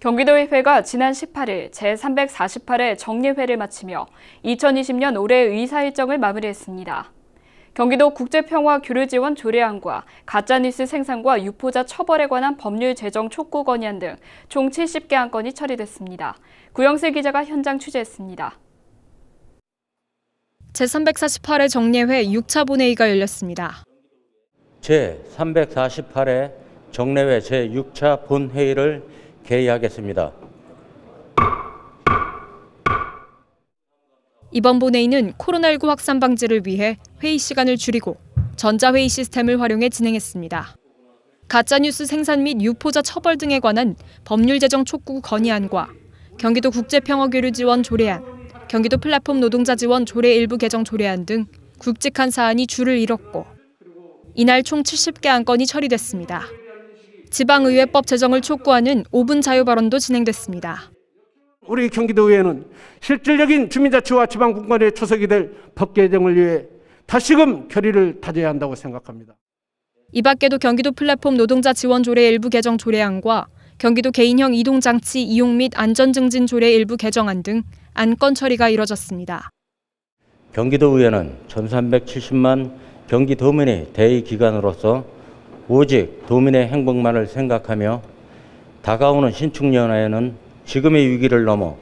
경기도의회가 지난 18일 제348회 정례회를 마치며 2020년 올해 의사 일정을 마무리했습니다. 경기도 국제평화교류지원 조례안과 가짜뉴스 생산과 유포자 처벌에 관한 법률 제정 촉구 건의안 등 총 70개 안건이 처리됐습니다. 구영세 기자가 현장 취재했습니다. 제348회 정례회 6차 본회의가 열렸습니다. 제348회 정례회 제6차 본회의를 개의하겠습니다. 이번 본회의는 코로나19 확산 방지를 위해 회의 시간을 줄이고 전자회의 시스템을 활용해 진행했습니다. 가짜뉴스 생산 및 유포자 처벌 등에 관한 법률 제정 촉구 건의안과 경기도 국제평화교류 지원 조례안, 경기도 플랫폼 노동자 지원 조례 일부 개정 조례안 등 굵직한 사안이 줄을 이뤘고 이날 총 70개 안건이 처리됐습니다. 지방의회법 제정을 촉구하는 5분 자유 발언도 진행됐습니다. 우리 경기도의회는 실질적인 주민자치와 지방분권의 초석이 될 법 개정을 위해 다시금 결의를 다져야 한다고 생각합니다. 이 밖에도 경기도 플랫폼 노동자 지원 조례 일부 개정 조례안과 경기도 개인형 이동장치 이용 및 안전증진 조례 일부 개정안 등 안건 처리가 이뤄졌습니다. 경기도의회는 1,370만 경기도민의 대의기관으로서 오직 도민의 행복만을 생각하며 다가오는 신축년에는 지금의 위기를 넘어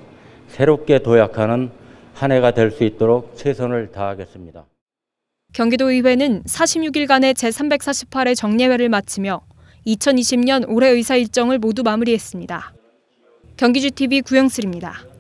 새롭게 도약하는 한 해가 될 수 있도록 최선을 다하겠습니다. 경기도의회는 46일간의 제348회 정례회를 마치며 2020년 올해 의사 일정을 모두 마무리했습니다. 경기주TV 구영슬입니다.